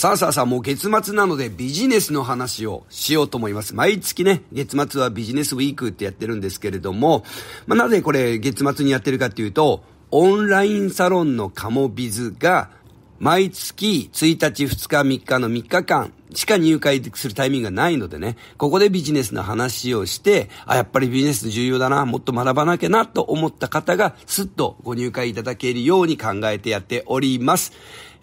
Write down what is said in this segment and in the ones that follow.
さあさあさあ、もう月末なのでビジネスの話をしようと思います。毎月ね、月末はビジネスウィークってやってるんですけれども、まあ、なぜこれ月末にやってるかっていうと、オンラインサロンのカモビズが、毎月1日、2日、3日の3日間しか入会するタイミングがないのでね、ここでビジネスの話をして、あ、やっぱりビジネス重要だな、もっと学ばなきゃなと思った方が、すっとご入会いただけるように考えてやっております。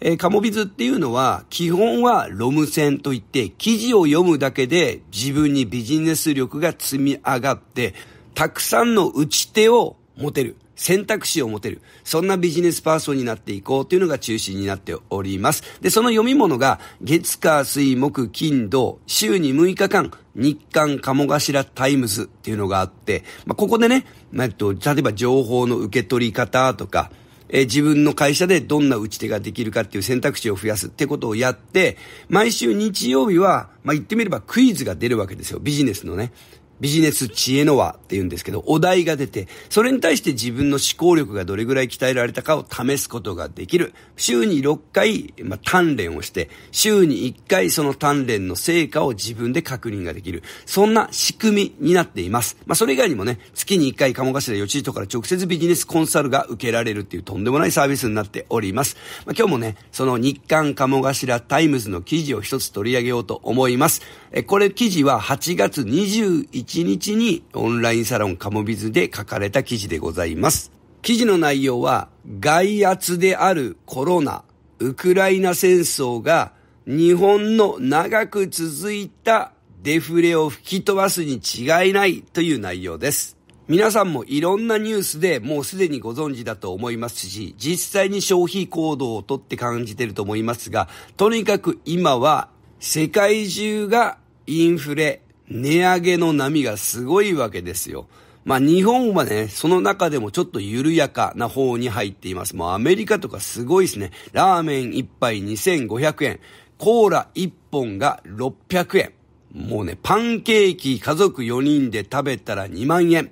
えー、カモビズっていうのは、基本はロム線といって、記事を読むだけで自分にビジネス力が積み上がって、たくさんの打ち手を持てる。選択肢を持てる。そんなビジネスパーソンになっていこうというのが中心になっております。で、その読み物が、月火水木金土、週に6日間、日刊鴨頭タイムズっていうのがあって、まあ、ここでね、まあ、えっと、例えば情報の受け取り方とか、えー、自分の会社でどんな打ち手ができるかっていう選択肢を増やすってことをやって、毎週日曜日は、まあ、言ってみればクイズが出るわけですよ。ビジネスのね。ビジネス知恵の輪って言うんですけど、お題が出て、それに対して自分の思考力がどれぐらい鍛えられたかを試すことができる。週に6回、まあ、鍛錬をして、週に1回その鍛錬の成果を自分で確認ができる。そんな仕組みになっています。まあ、それ以外にもね、月に1回鴨頭よちいとから直接ビジネスコンサルが受けられるっていうとんでもないサービスになっております。まあ、今日もね、その日刊鴨頭タイムズの記事を一つ取り上げようと思います。え、これ記事は8月21 1日にオンラインサロンカモビズで書かれた記事でございます。記事の内容は、外圧であるコロナ、ウクライナ戦争が日本の長く続いたデフレを吹き飛ばすに違いないという内容です。皆さんもいろんなニュースでもうすでにご存知だと思いますし、実際に消費行動をとって感じてると思いますが、とにかく今は世界中がインフレ、値上げの波がすごいわけですよ。まあ日本はね、その中でもちょっと緩やかな方に入っています。もうアメリカとかすごいですね。ラーメン1杯2500円。コーラ1本が600円。もうね、パンケーキ家族4人で食べたら2万円。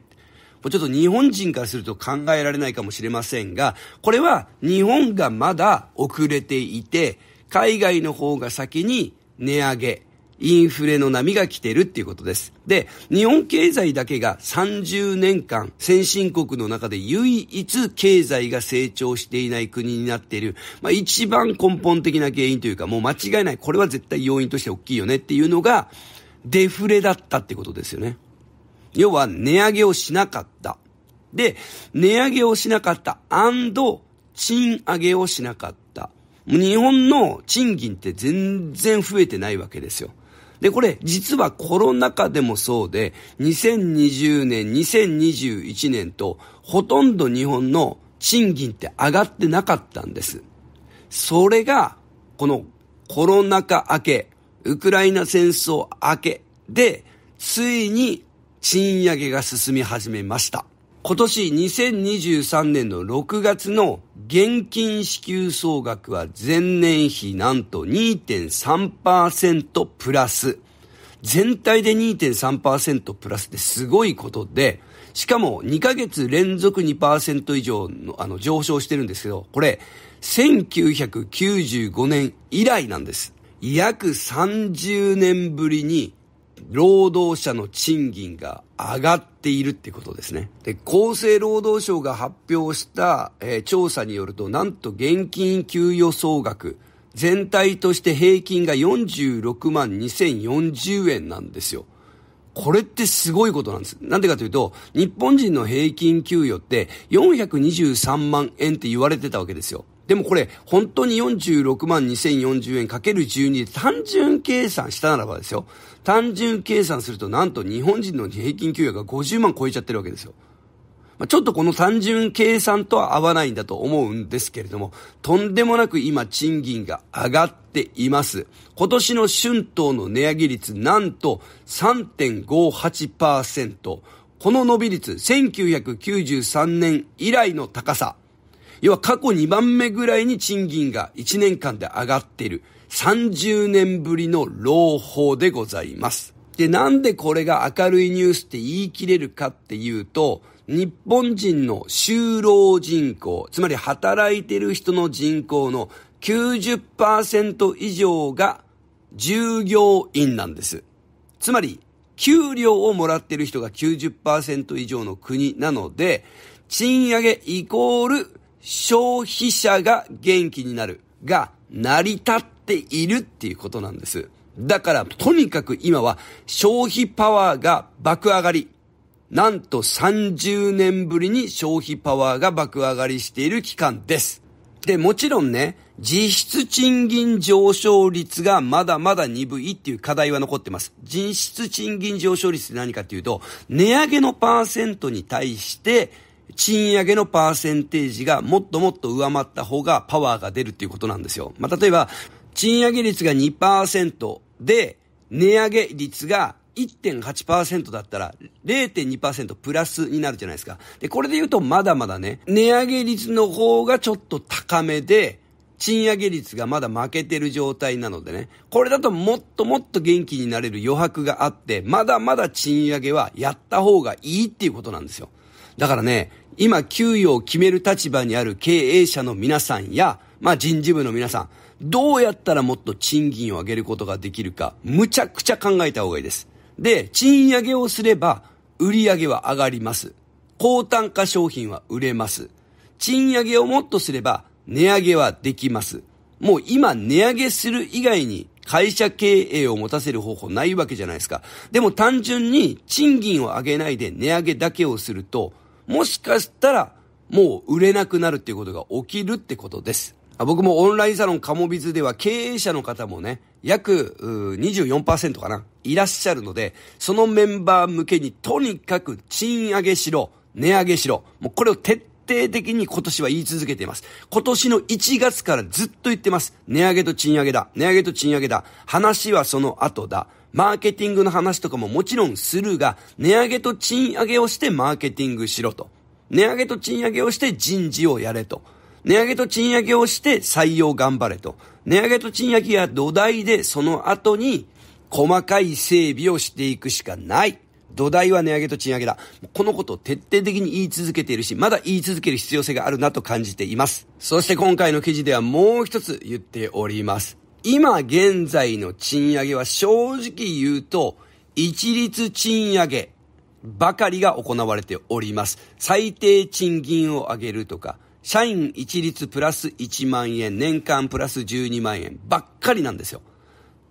ちょっと日本人からすると考えられないかもしれませんが、これは日本がまだ遅れていて、海外の方が先に値上げインフレの波が来てるっていうことです。で、日本経済だけが30年間、先進国の中で唯一経済が成長していない国になっている、まあ一番根本的な原因というか、もう間違いない。これは絶対要因として大きいよねっていうのが、デフレだったってことですよね。要は、値上げをしなかった。で、値上げをしなかった。賃上げをしなかった。日本の賃金って全然増えてないわけですよ。で、これ実はコロナ禍でもそうで、2020年、2021年とほとんど日本の賃金って上がってなかったんです。それが、このコロナ禍明け、ウクライナ戦争明けで、ついに賃上げが進み始めました。今年2023年の6月の現金支給総額は前年比なんと2.3%プラス。全体で2.3%プラスってすごいことで、しかも2ヶ月連続2%以上のあの上昇してるんですけど、これ1995年以来なんです。約30年ぶりに労働者の賃金が上がっているってことですね。で、厚生労働省が発表した、えー、調査によると、なんと現金給与総額、全体として平均が46万2040円なんですよ。これってすごいことなんです。なんでかというと、日本人の平均給与って423万円って言われてたわけですよ。でもこれ、本当に46万2040円かける12で単純計算したならばですよ。単純計算するとなんと日本人の平均給与が50万超えちゃってるわけですよ。まあ、ちょっとこの単純計算とは合わないんだと思うんですけれども、とんでもなく今賃金が上がっています。今年の春闘の値上げ率なんと3.58%。この伸び率、1993年以来の高さ。要は過去2番目ぐらいに賃金が1年間で上がっている30年ぶりの朗報でございます。で、なんでこれが明るいニュースって言い切れるかっていうと、日本人の就労人口、つまり働いてる人の人口の90%以上が従業員なんです。つまり、給料をもらってる人が90%以上の国なので、賃上げイコール消費者が元気になるが成り立っているっていうことなんです。だから、とにかく今は消費パワーが爆上がり。なんと30年ぶりに消費パワーが爆上がりしている期間です。で、もちろんね、実質賃金上昇率がまだまだ鈍いっていう課題は残ってます。実質賃金上昇率って何かっていうと、値上げのパーセントに対して、賃上げのパーセンテージがもっともっと上回った方がパワーが出るっていうことなんですよ。まあ、例えば、賃上げ率が2%で、値上げ率が1.8%だったら0.2%プラスになるじゃないですか。で、これで言うとまだまだね、値上げ率の方がちょっと高めで、賃上げ率がまだ負けてる状態なのでね、これだともっともっと元気になれる余白があって、まだまだ賃上げはやった方がいいっていうことなんですよ。だからね、今給与を決める立場にある経営者の皆さんや、まあ人事部の皆さん、どうやったらもっと賃金を上げることができるか、むちゃくちゃ考えた方がいいです。で、賃上げをすれば、売り上げは上がります。高単価商品は売れます。賃上げをもっとすれば、値上げはできます。もう今値上げする以外に会社経営を持たせる方法ないわけじゃないですか。でも単純に賃金を上げないで値上げだけをすると、もしかしたら、もう売れなくなるっていうことが起きるってことです。僕もオンラインサロンカモビズでは経営者の方もね、約24%かな、いらっしゃるので、そのメンバー向けにとにかく賃上げしろ、値上げしろ、もうこれを徹底的に今年は言い続けています。今年の1月からずっと言ってます。値上げと賃上げだ、値上げと賃上げだ、話はその後だ。マーケティングの話とかももちろんするが、値上げと賃上げをしてマーケティングしろと。値上げと賃上げをして人事をやれと。値上げと賃上げをして採用頑張れと。値上げと賃上げは土台でその後に細かい整備をしていくしかない。土台は値上げと賃上げだ。このことを徹底的に言い続けているし、まだ言い続ける必要性があるなと感じています。そして今回の記事ではもう一つ言っております。今現在の賃上げは正直言うと、一律賃上げばかりが行われております。最低賃金を上げるとか、社員一律プラス1万円、年間プラス12万円ばっかりなんですよ。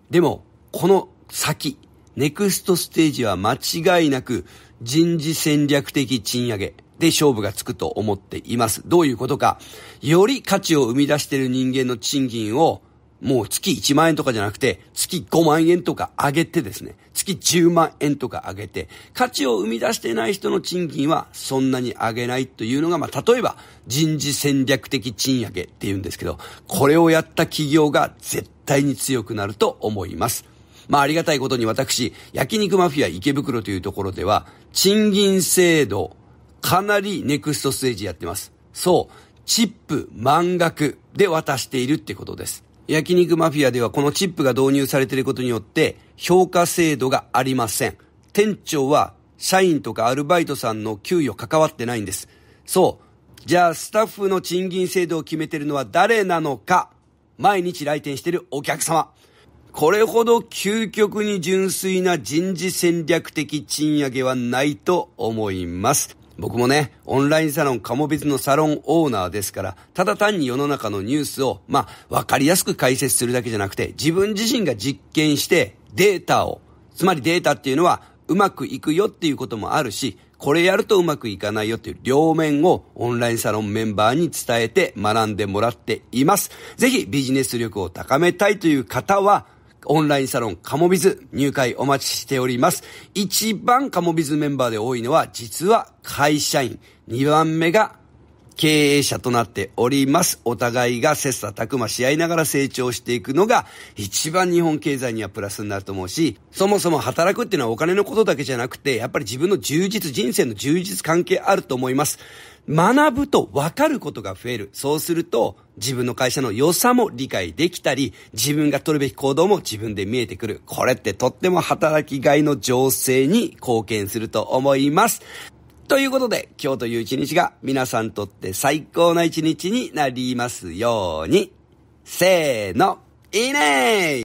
でも、この先、ネクストステージは間違いなく人事戦略的賃上げで勝負がつくと思っています。どういうことか、より価値を生み出している人間の賃金をもう月1万円とかじゃなくて、月5万円とか上げてですね、月10万円とか上げて、価値を生み出してない人の賃金はそんなに上げないというのが、まあ、例えば人事戦略的賃上げって言うんですけど、これをやった企業が絶対に強くなると思います。まあ、ありがたいことに私、焼肉マフィア池袋というところでは、賃金制度、かなりネクストステージやってます。そう、チップ満額で渡しているってことです。焼肉マフィアではこのチップが導入されていることによって評価制度がありません。店長は社員とかアルバイトさんの給与関わってないんです。そう。じゃあスタッフの賃金制度を決めてるのは誰なのか毎日来店してるお客様。これほど究極に純粋な人事戦略的賃上げはないと思います。僕もね、オンラインサロン、カモビズのサロンオーナーですから、ただ単に世の中のニュースを、まあ、わかりやすく解説するだけじゃなくて、自分自身が実験してデータを、つまりデータっていうのは、うまくいくよっていうこともあるし、これやるとうまくいかないよっていう両面をオンラインサロンメンバーに伝えて学んでもらっています。ぜひビジネス力を高めたいという方は、オンラインサロン、カモビズ、入会お待ちしております。一番カモビズメンバーで多いのは、実は会社員。二番目が経営者となっております。お互いが切磋琢磨し合いながら成長していくのが一番日本経済にはプラスになると思うし、そもそも働くっていうのはお金のことだけじゃなくて、やっぱり自分の充実、人生の充実関係あると思います。学ぶと分かることが増える。そうすると、自分の会社の良さも理解できたり、自分が取るべき行動も自分で見えてくる。これってとっても働きがいの情勢に貢献すると思います。ということで、今日という一日が皆さんにとって最高な一日になりますように。せーの、いいねー